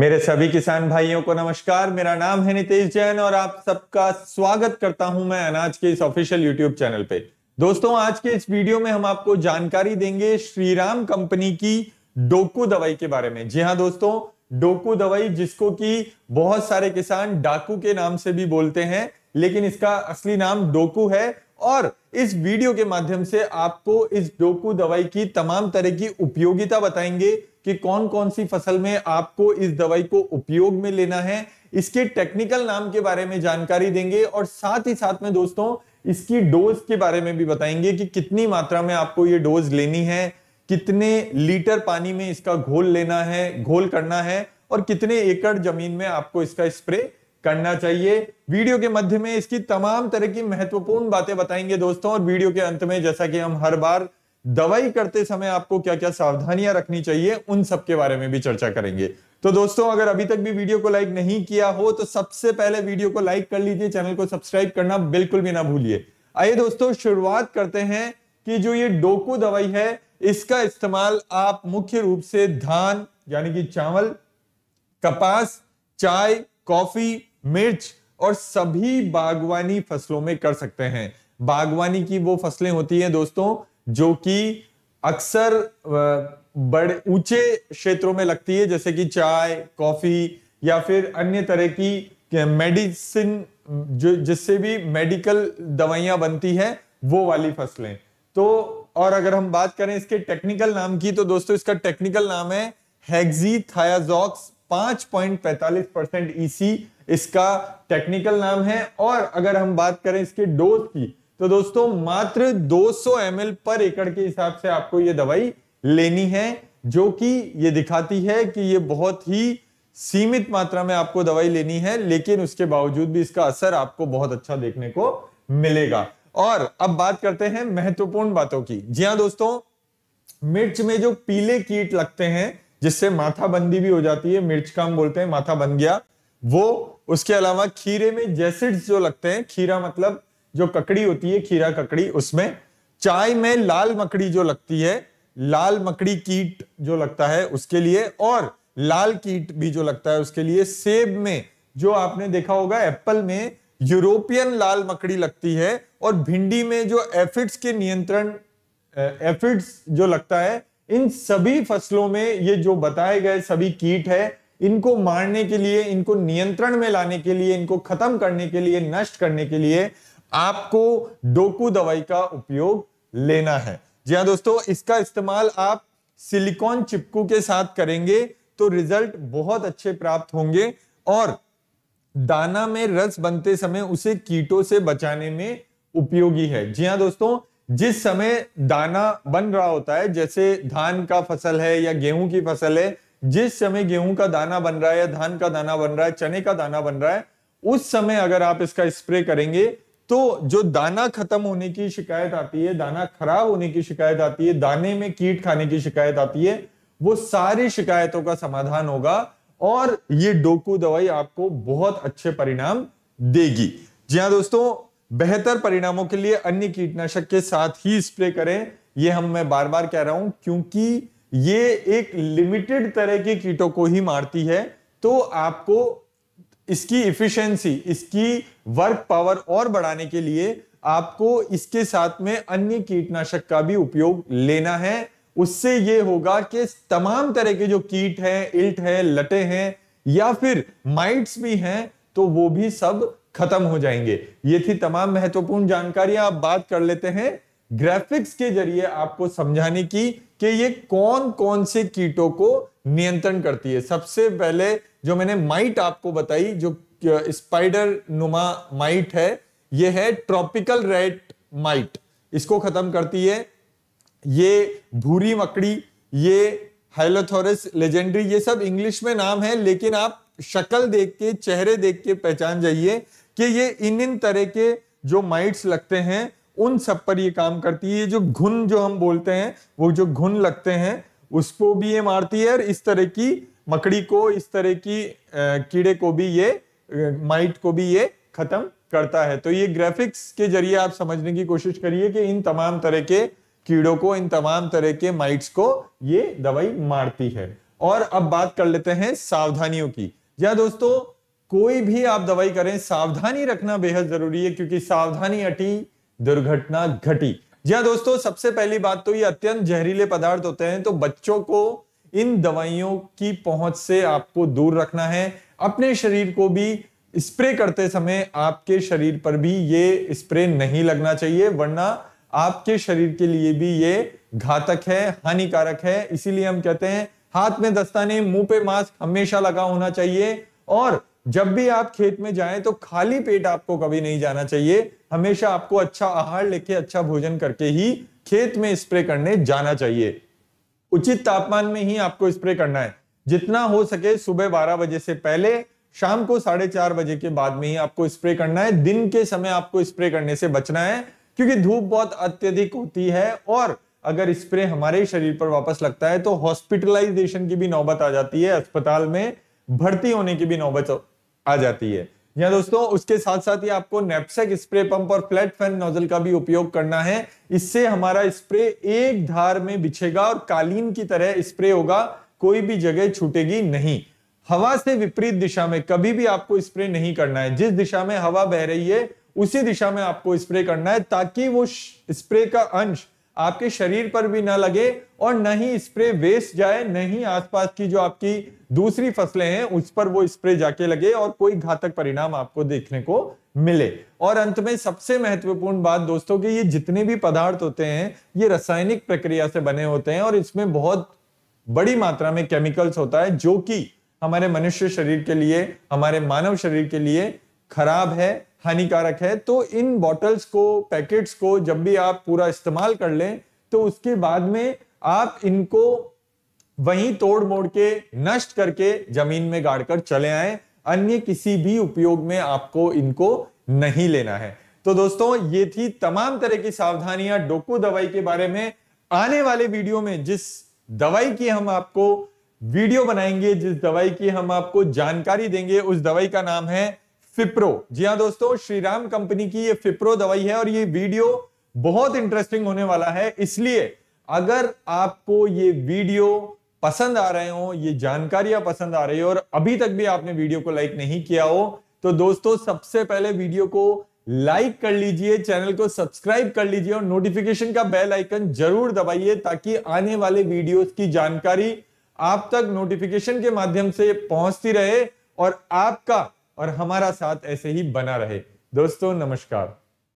मेरे सभी किसान भाइयों को नमस्कार मेरा नाम है नितेश जैन और आप सबका स्वागत करता हूं मैं अनाज के इस ऑफिशियल यूट्यूब चैनल पे दोस्तों आज के इस वीडियो में हम आपको जानकारी देंगे श्रीराम कंपनी की डोकू दवाई के बारे में जी हाँ दोस्तों डोकू दवाई जिसको कि बहुत सारे किसान डाकू के नाम से भी बोलते हैं लेकिन इसका असली नाम डोकू है और इस वीडियो के माध्यम से आपको इस डोकू दवाई की तमाम तरह की उपयोगिता बताएंगे कि कौन कौन सी फसल में आपको इस दवाई को उपयोग में लेना है इसके टेक्निकल नाम के बारे में जानकारी देंगे और साथ ही साथ में दोस्तों इसकी डोज के बारे में भी बताएंगे कि कितनी मात्रा में आपको ये डोज लेनी है कितने लीटर पानी में इसका घोल लेना है घोल करना है और कितने एकड़ जमीन में आपको इसका स्प्रे इस करना चाहिए वीडियो के मध्य में इसकी तमाम तरह की महत्वपूर्ण बातें बताएंगे दोस्तों और वीडियो के अंत में जैसा कि हम हर बार दवाई करते समय आपको क्या क्या सावधानियां रखनी चाहिए उन सब के बारे में भी चर्चा करेंगे तो दोस्तों अगर अभी तक भी वीडियो को लाइक नहीं किया हो तो सबसे पहले वीडियो को लाइक कर लीजिए चैनल को सब्सक्राइब करना बिल्कुल भी ना भूलिए आइए दोस्तों शुरुआत करते हैं कि जो ये डोकू दवाई है इसका इस्तेमाल आप मुख्य रूप से धान यानी कि चावल कपास चाय कॉफी मिर्च और सभी बागवानी फसलों में कर सकते हैं बागवानी की वो फसलें होती हैं दोस्तों जो कि अक्सर बड़े ऊंचे क्षेत्रों में लगती है जैसे कि चाय कॉफी या फिर अन्य तरह की मेडिसिन जो जिससे भी मेडिकल दवाइयां बनती हैं वो वाली फसलें तो और अगर हम बात करें इसके टेक्निकल नाम की तो दोस्तों इसका टेक्निकल नाम है हेग्जी थायाजॉक्स पांच पॉइंट पैंतालीस परसेंट ईसी e इसका टेक्निकल नाम है और अगर हम बात करें इसके डोज की तो दोस्तों मात्र 200 सौ पर एकड़ के हिसाब से आपको ये दवाई लेनी है जो कि ये दिखाती है कि ये बहुत ही सीमित मात्रा में आपको दवाई लेनी है लेकिन उसके बावजूद भी इसका असर आपको बहुत अच्छा देखने को मिलेगा और अब बात करते हैं महत्वपूर्ण बातों की जी हाँ दोस्तों मिर्च में जो पीले कीट लगते हैं जिससे माथाबंदी भी हो जाती है मिर्च का हम बोलते हैं माथा बन गया वो उसके अलावा खीरे में जैसिड्स जो लगते हैं खीरा मतलब जो ककड़ी होती है खीरा ककड़ी उसमें चाय में लाल मकड़ी जो लगती है लाल मकड़ी कीट जो लगता है उसके लिए और लाल कीट भी जो लगता है उसके लिए सेब में जो आपने देखा होगा एप्पल में यूरोपियन लाल मकड़ी लगती है और भिंडी में जो एफिड्स के नियंत्रण एफिड्स जो लगता है इन सभी फसलों में ये जो बताए गए सभी कीट है इनको मारने के लिए इनको नियंत्रण में लाने के लिए इनको खत्म करने के लिए नष्ट करने के लिए आपको डोकू दवाई का उपयोग लेना है जी हाँ दोस्तों इसका इस्तेमाल आप सिलिकॉन चिपकू के साथ करेंगे तो रिजल्ट बहुत अच्छे प्राप्त होंगे और दाना में रस बनते समय उसे कीटों से बचाने में उपयोगी है जी हाँ दोस्तों जिस समय दाना बन रहा होता है जैसे धान का फसल है या गेहूं की फसल है जिस समय गेहूं का दाना बन रहा है या धान का दाना बन रहा है चने का दाना बन रहा है उस समय अगर आप इसका स्प्रे करेंगे तो जो दाना खत्म होने की शिकायत आती है दाना खराब होने की शिकायत आती है दाने में कीट खाने की शिकायत आती है वो सारी शिकायतों का समाधान होगा और ये डोकू दवाई आपको बहुत अच्छे परिणाम देगी जी हाँ दोस्तों बेहतर परिणामों के लिए अन्य कीटनाशक के साथ ही स्प्रे करें ये हम मैं बार बार कह रहा हूं क्योंकि ये एक लिमिटेड तरह के कीटों को ही मारती है तो आपको इसकी इफिशिएंसी इसकी वर्क पावर और बढ़ाने के लिए आपको इसके साथ में अन्य कीटनाशक का भी उपयोग लेना है उससे ये होगा कि तमाम तरह के जो कीट हैं इल्ट हैं लटे हैं या फिर माइट्स भी हैं तो वो भी सब खत्म हो जाएंगे ये थी तमाम महत्वपूर्ण जानकारियां आप बात कर लेते हैं ग्राफिक्स के जरिए आपको समझाने की कि ये कौन कौन से कीटों को नियंत्रण करती है सबसे पहले जो मैंने माइट आपको बताई जो स्पाइडर नुमा माइट है ये है ट्रॉपिकल रेड माइट इसको खत्म करती है ये भूरी मकड़ी ये हाइलोथोरस लेजेंडरी ये सब इंग्लिश में नाम है लेकिन आप शक्ल देख के चेहरे देख के पहचान जाइए कि ये इन इन तरह के जो माइट्स लगते हैं उन सब पर ये काम करती है ये जो घुन जो हम बोलते हैं वो जो घुन लगते हैं उसको भी ये मारती है और इस तरह की मकड़ी को इस तरह की कीड़े को भी ये माइट को भी ये खत्म करता है तो ये ग्राफिक्स के जरिए आप समझने की कोशिश करिए कि इन तमाम तरह के कीड़ों को इन तमाम तरह के माइट्स को ये दवाई मारती है और अब बात कर लेते हैं सावधानियों की या दोस्तों कोई भी आप दवाई करें सावधानी रखना बेहद जरूरी है क्योंकि सावधानी अटी दुर्घटना घटी जी हाँ दोस्तों सबसे पहली बात तो ये अत्यंत जहरीले पदार्थ होते हैं तो बच्चों को इन दवाइयों की पहुंच से आपको दूर रखना है अपने शरीर को भी स्प्रे करते समय आपके शरीर पर भी ये स्प्रे नहीं लगना चाहिए वरना आपके शरीर के लिए भी ये घातक है हानिकारक है इसीलिए हम कहते हैं हाथ में दस्ताने मुंह पे मास्क हमेशा लगा होना चाहिए और जब भी आप खेत में जाएं तो खाली पेट आपको कभी नहीं जाना चाहिए हमेशा आपको अच्छा आहार लेके अच्छा भोजन करके ही खेत में स्प्रे करने जाना चाहिए उचित तापमान में ही आपको स्प्रे करना है जितना हो सके सुबह बारह बजे से पहले शाम को साढ़े चार बजे के बाद में ही आपको स्प्रे करना है दिन के समय आपको स्प्रे करने से बचना है क्योंकि धूप बहुत अत्यधिक होती है और अगर स्प्रे हमारे शरीर पर वापस लगता है तो हॉस्पिटलाइजेशन की भी नौबत आ जाती है अस्पताल में भर्ती होने की भी नौबत आ जाती है या दोस्तों उसके साथ साथ ही आपको नेपसेक स्प्रे पंप और फ्लैट फैन नोजल का भी उपयोग करना है इससे हमारा स्प्रे एक धार में बिछेगा और कालीन की तरह स्प्रे होगा कोई भी जगह छूटेगी नहीं हवा से विपरीत दिशा में कभी भी आपको स्प्रे नहीं करना है जिस दिशा में हवा बह रही है उसी दिशा में आपको स्प्रे करना है ताकि वो स्प्रे का अंश आपके शरीर पर भी ना लगे और न ही स्प्रे वेस्ट जाए न ही आसपास की जो आपकी दूसरी फसलें हैं उस पर वो स्प्रे जाके लगे और कोई घातक परिणाम आपको देखने को मिले और अंत में सबसे महत्वपूर्ण बात दोस्तों कि ये जितने भी पदार्थ होते हैं ये रासायनिक प्रक्रिया से बने होते हैं और इसमें बहुत बड़ी मात्रा में केमिकल्स होता है जो कि हमारे मनुष्य शरीर के लिए हमारे मानव शरीर के लिए खराब है हानिकारक है तो इन बॉटल्स को पैकेट्स को जब भी आप पूरा इस्तेमाल कर लें तो उसके बाद में आप इनको वहीं तोड़ मोड़ के नष्ट करके जमीन में गाड़कर चले आए अन्य किसी भी उपयोग में आपको इनको नहीं लेना है तो दोस्तों ये थी तमाम तरह की सावधानियां डोकू दवाई के बारे में आने वाले वीडियो में जिस दवाई की हम आपको वीडियो बनाएंगे जिस दवाई की हम आपको जानकारी देंगे उस दवाई का नाम है फिप्रो जी हाँ दोस्तों श्रीराम कंपनी की ये फिप्रो दवाई है और ये वीडियो बहुत इंटरेस्टिंग होने वाला है इसलिए अगर आपको ये वीडियो पसंद आ रहे हो ये जानकारियां पसंद आ रही हो और अभी तक भी आपने वीडियो को लाइक नहीं किया हो तो दोस्तों सबसे पहले वीडियो को लाइक कर लीजिए चैनल को सब्सक्राइब कर लीजिए और नोटिफिकेशन का बेल आइकन जरूर दबाइए ताकि आने वाले वीडियोस की जानकारी आप तक नोटिफिकेशन के माध्यम से पहुंचती रहे और आपका और हमारा साथ ऐसे ही बना रहे दोस्तों नमस्कार